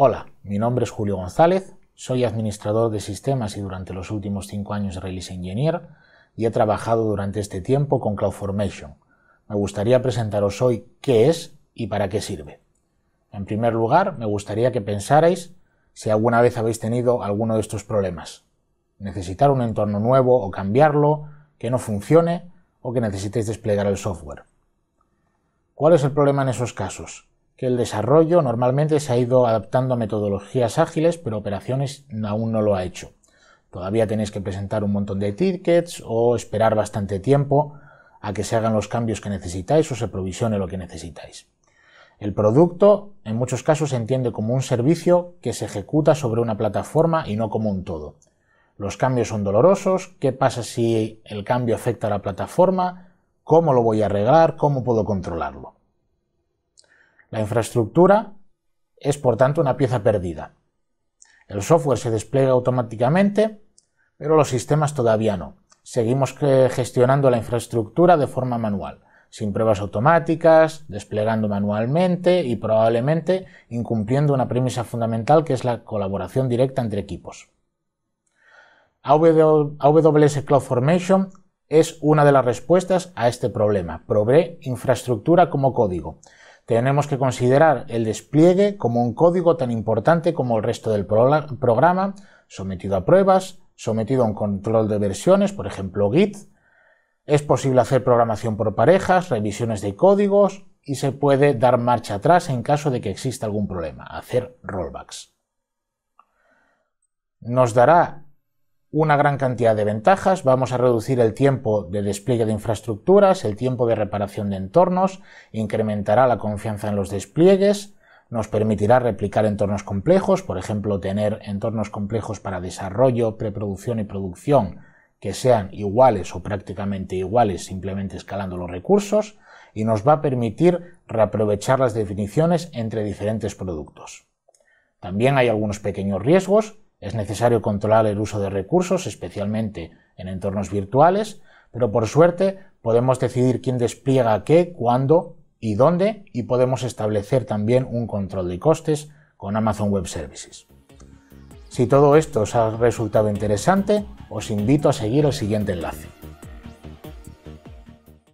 Hola, mi nombre es Julio González, soy administrador de sistemas y durante los últimos cinco años Release Engineer y he trabajado durante este tiempo con CloudFormation. Me gustaría presentaros hoy qué es y para qué sirve. En primer lugar, me gustaría que pensarais si alguna vez habéis tenido alguno de estos problemas. Necesitar un entorno nuevo o cambiarlo, que no funcione o que necesitéis desplegar el software. ¿Cuál es el problema en esos casos? que el desarrollo normalmente se ha ido adaptando a metodologías ágiles, pero operaciones aún no lo ha hecho. Todavía tenéis que presentar un montón de tickets o esperar bastante tiempo a que se hagan los cambios que necesitáis o se provisione lo que necesitáis. El producto en muchos casos se entiende como un servicio que se ejecuta sobre una plataforma y no como un todo. Los cambios son dolorosos, qué pasa si el cambio afecta a la plataforma, cómo lo voy a arreglar, cómo puedo controlarlo. La infraestructura es por tanto una pieza perdida. El software se despliega automáticamente, pero los sistemas todavía no. Seguimos gestionando la infraestructura de forma manual, sin pruebas automáticas, desplegando manualmente y probablemente incumpliendo una premisa fundamental que es la colaboración directa entre equipos. AWS CloudFormation es una de las respuestas a este problema. Provee infraestructura como código tenemos que considerar el despliegue como un código tan importante como el resto del programa, sometido a pruebas, sometido a un control de versiones, por ejemplo Git. Es posible hacer programación por parejas, revisiones de códigos y se puede dar marcha atrás en caso de que exista algún problema, hacer rollbacks. Nos dará una gran cantidad de ventajas. Vamos a reducir el tiempo de despliegue de infraestructuras, el tiempo de reparación de entornos, incrementará la confianza en los despliegues, nos permitirá replicar entornos complejos, por ejemplo, tener entornos complejos para desarrollo, preproducción y producción que sean iguales o prácticamente iguales simplemente escalando los recursos y nos va a permitir reaprovechar las definiciones entre diferentes productos. También hay algunos pequeños riesgos, es necesario controlar el uso de recursos, especialmente en entornos virtuales, pero por suerte podemos decidir quién despliega qué, cuándo y dónde y podemos establecer también un control de costes con Amazon Web Services. Si todo esto os ha resultado interesante, os invito a seguir el siguiente enlace.